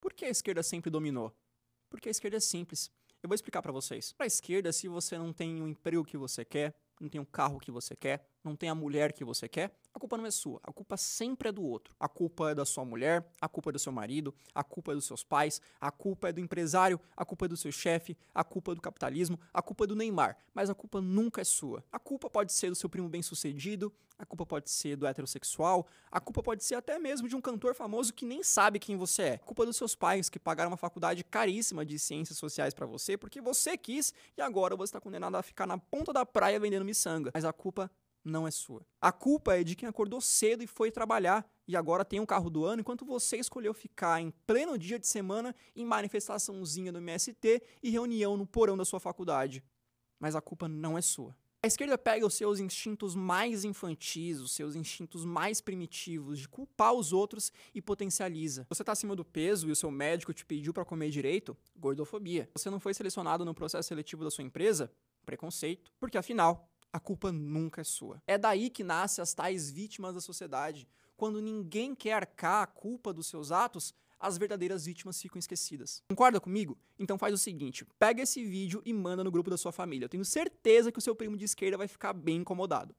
Por que a esquerda sempre dominou? Porque a esquerda é simples. Eu vou explicar para vocês. Para a esquerda, se você não tem o emprego que você quer, não tem o carro que você quer, não tem a mulher que você quer, culpa não é sua, a culpa sempre é do outro. A culpa é da sua mulher, a culpa é do seu marido, a culpa é dos seus pais, a culpa é do empresário, a culpa é do seu chefe, a culpa é do capitalismo, a culpa é do Neymar, mas a culpa nunca é sua. A culpa pode ser do seu primo bem-sucedido, a culpa pode ser do heterossexual, a culpa pode ser até mesmo de um cantor famoso que nem sabe quem você é. A culpa dos seus pais que pagaram uma faculdade caríssima de ciências sociais para você porque você quis e agora você está condenado a ficar na ponta da praia vendendo miçanga. Mas a culpa não é sua. A culpa é de quem acordou cedo e foi trabalhar e agora tem um carro do ano, enquanto você escolheu ficar em pleno dia de semana em manifestaçãozinha do MST e reunião no porão da sua faculdade. Mas a culpa não é sua. A esquerda pega os seus instintos mais infantis, os seus instintos mais primitivos de culpar os outros e potencializa. Você está acima do peso e o seu médico te pediu para comer direito? Gordofobia. Você não foi selecionado no processo seletivo da sua empresa? Preconceito. Porque afinal, a culpa nunca é sua. É daí que nascem as tais vítimas da sociedade. Quando ninguém quer arcar a culpa dos seus atos, as verdadeiras vítimas ficam esquecidas. Concorda comigo? Então faz o seguinte: pega esse vídeo e manda no grupo da sua família. Eu tenho certeza que o seu primo de esquerda vai ficar bem incomodado.